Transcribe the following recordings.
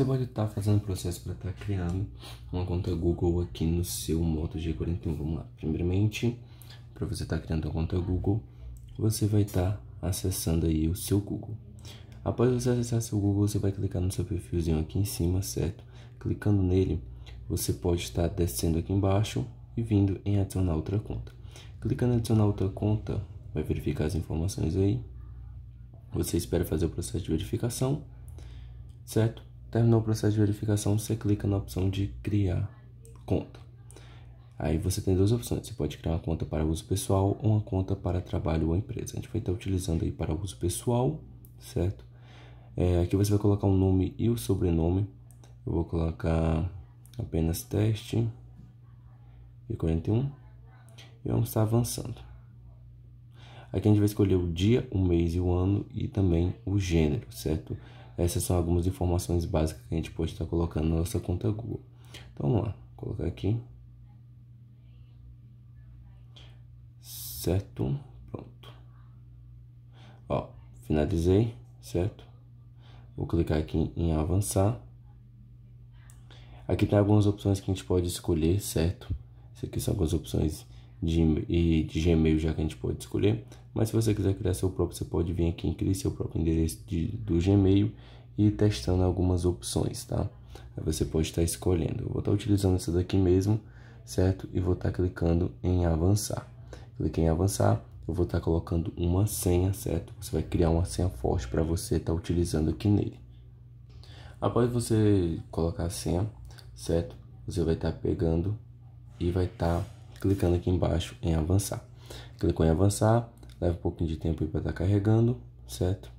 você pode estar tá fazendo o processo para estar tá criando uma conta Google aqui no seu Moto G41. Vamos lá. Primeiramente, para você estar tá criando uma conta Google, você vai estar tá acessando aí o seu Google. Após você acessar seu Google, você vai clicar no seu perfilzinho aqui em cima, certo? Clicando nele, você pode estar tá descendo aqui embaixo e vindo em adicionar outra conta. Clicando em adicionar outra conta, vai verificar as informações aí. Você espera fazer o processo de verificação, certo? Terminou o processo de verificação, você clica na opção de criar conta. Aí você tem duas opções, você pode criar uma conta para uso pessoal ou uma conta para trabalho ou empresa. A gente vai estar utilizando aí para uso pessoal, certo? É, aqui você vai colocar o nome e o sobrenome. Eu vou colocar apenas teste e 41 e vamos estar avançando. Aqui a gente vai escolher o dia, o mês e o ano e também o gênero, certo? Essas são algumas informações básicas que a gente pode estar colocando na nossa conta Google. Então vamos lá, Vou colocar aqui. Certo, pronto. Ó, finalizei, certo? Vou clicar aqui em avançar. Aqui tem algumas opções que a gente pode escolher, certo? Isso aqui são algumas opções de, e de Gmail, já que a gente pode escolher. Mas se você quiser criar seu próprio, você pode vir aqui em criar seu próprio endereço de, do Gmail e testando algumas opções, tá? Aí você pode estar escolhendo. Eu vou estar utilizando essa daqui mesmo, certo? E vou estar clicando em avançar. Clique em avançar, eu vou estar colocando uma senha, certo? Você vai criar uma senha forte para você estar utilizando aqui nele. Após você colocar a senha, certo? Você vai estar pegando e vai estar clicando aqui embaixo em avançar. Clicou em avançar, leva um pouquinho de tempo para estar tá carregando, certo?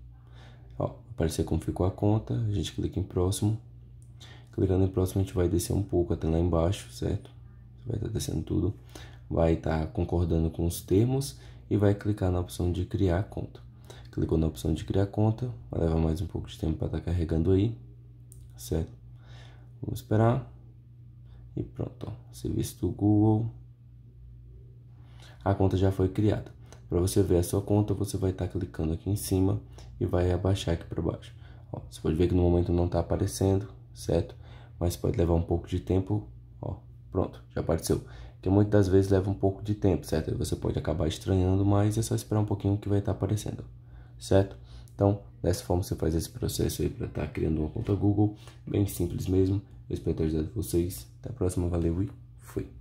Ó, aparecer como ficou a conta, a gente clica em próximo. Clicando em próximo, a gente vai descer um pouco até lá embaixo, certo? Vai estar tá descendo tudo, vai estar tá concordando com os termos e vai clicar na opção de criar conta. Clicou na opção de criar conta, vai levar mais um pouco de tempo para estar tá carregando aí, certo? Vamos esperar. E pronto, ó. serviço do Google a conta já foi criada. Para você ver a sua conta, você vai estar tá clicando aqui em cima e vai abaixar aqui para baixo. Ó, você pode ver que no momento não está aparecendo, certo? Mas pode levar um pouco de tempo. Ó, pronto, já apareceu. Que muitas das vezes leva um pouco de tempo, certo? Você pode acabar estranhando, mas é só esperar um pouquinho que vai estar tá aparecendo, certo? Então, dessa forma você faz esse processo aí para estar tá criando uma conta Google, bem simples mesmo. Eu espero ter ajudado vocês. Até a próxima, valeu e fui!